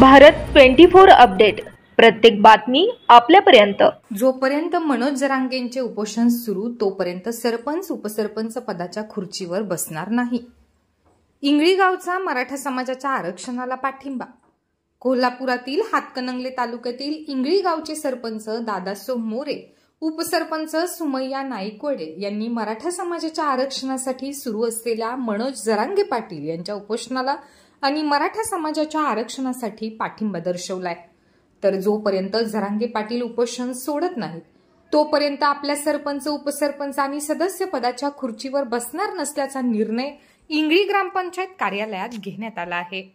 Bharat twenty four update प्रत्येक बातमी आपल्यापर्यंत जोपर्यंत मनोज जरांगेंचे उपोषण सुरू तोपर्यंत सरपंच उपसरपंच पदाच्या खुर्चीवर बसणार नाही इंगळीगावचा मराठा समाजाच्या आरक्षणाला पाठिंबा कोल्हापुरातील हातकणंगले तालुक्यातील इंगळी गावचे सरपंच दादासो मोरे उपसरपंच सुमय्या नाईकवडे यांनी मराठा समाजाच्या आरक्षणासाठी सुरू असलेल्या मनोज जरांगे पाटील यांच्या उपोषणाला आणि मराठा समाजाच्या आरक्षणासाठी पाठिंबा दर्शवलाय तर जोपर्यंत झरांगे पाटील उपोषण सोडत नाहीत तोपर्यंत आपल्या सरपंच उपसरपंच आणि सदस्य पदाच्या खुर्चीवर बसणार नसल्याचा निर्णय इंगळी ग्रामपंचायत कार्यालयात घेण्यात आला आहे